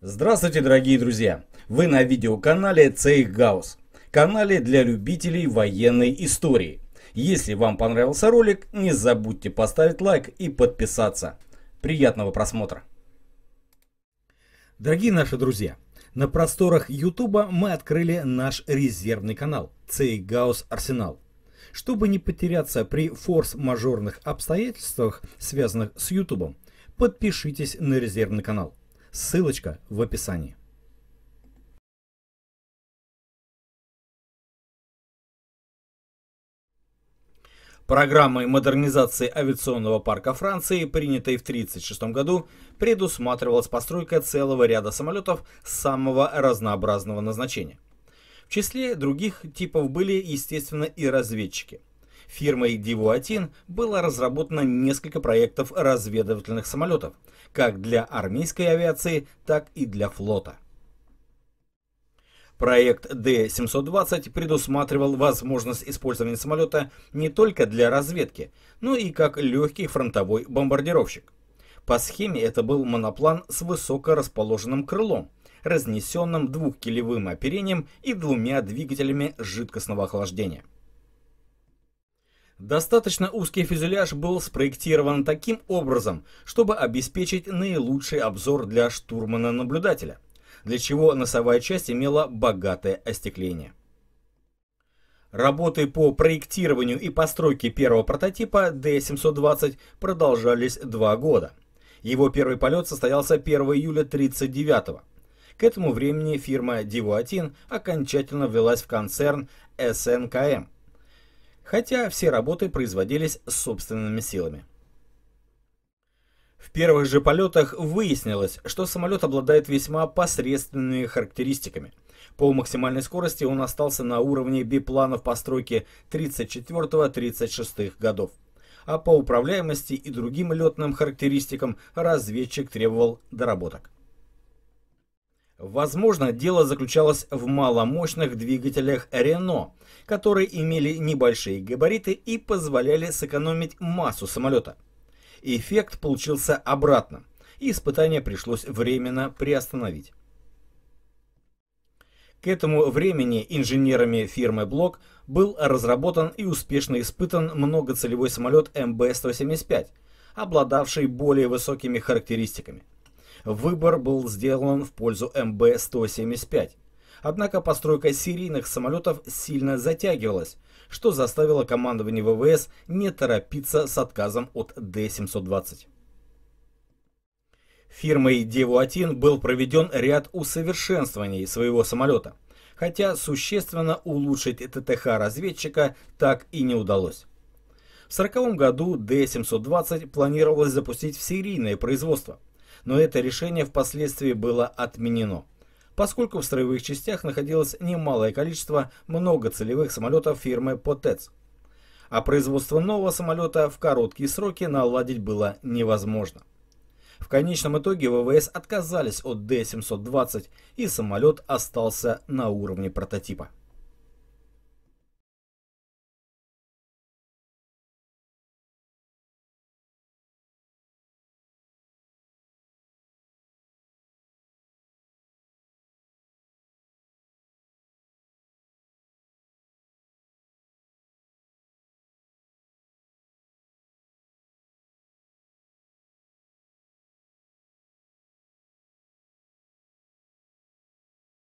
Здравствуйте, дорогие друзья! Вы на видеоканале Цейх Гаус, канале для любителей военной истории. Если вам понравился ролик, не забудьте поставить лайк и подписаться. Приятного просмотра! Дорогие наши друзья, на просторах Ютуба мы открыли наш резервный канал Цейх Гаус Арсенал. Чтобы не потеряться при форс-мажорных обстоятельствах, связанных с Ютубом, подпишитесь на резервный канал. Ссылочка в описании. Программой модернизации авиационного парка Франции, принятой в 1936 году, предусматривалась постройка целого ряда самолетов самого разнообразного назначения. В числе других типов были, естественно, и разведчики – Фирмой Дивуатин было разработано несколько проектов разведывательных самолетов, как для армейской авиации, так и для флота. Проект D-720 предусматривал возможность использования самолета не только для разведки, но и как легкий фронтовой бомбардировщик. По схеме это был моноплан с высоко расположенным крылом, разнесенным двухкилевым оперением и двумя двигателями жидкостного охлаждения. Достаточно узкий фюзеляж был спроектирован таким образом, чтобы обеспечить наилучший обзор для штурмана-наблюдателя, для чего носовая часть имела богатое остекление. Работы по проектированию и постройке первого прототипа D-720 продолжались два года. Его первый полет состоялся 1 июля 1939 года. К этому времени фирма Дивуатин окончательно ввелась в концерн СНКМ – хотя все работы производились собственными силами. В первых же полетах выяснилось, что самолет обладает весьма посредственными характеристиками. По максимальной скорости он остался на уровне бипланов постройки 34-36 годов. А по управляемости и другим летным характеристикам разведчик требовал доработок. Возможно, дело заключалось в маломощных двигателях Рено, которые имели небольшие габариты и позволяли сэкономить массу самолета. Эффект получился обратным, и испытание пришлось временно приостановить. К этому времени инженерами фирмы «Блок» был разработан и успешно испытан многоцелевой самолет МБ-175, обладавший более высокими характеристиками – выбор был сделан в пользу МБ-175. Однако постройка серийных самолетов сильно затягивалась, что заставило командование ВВС не торопиться с отказом от Д-720. Фирмой Девуатин был проведен ряд усовершенствований своего самолета, хотя существенно улучшить ТТХ разведчика так и не удалось. В 1940 году Д-720 планировалось запустить в серийное производство – но это решение впоследствии было отменено. Поскольку в строевых частях находилось немалое количество многоцелевых самолетов фирмы «Потец», а производство нового самолета в короткие сроки наладить было невозможно. В конечном итоге ВВС отказались от Д-720 и самолет остался на уровне прототипа.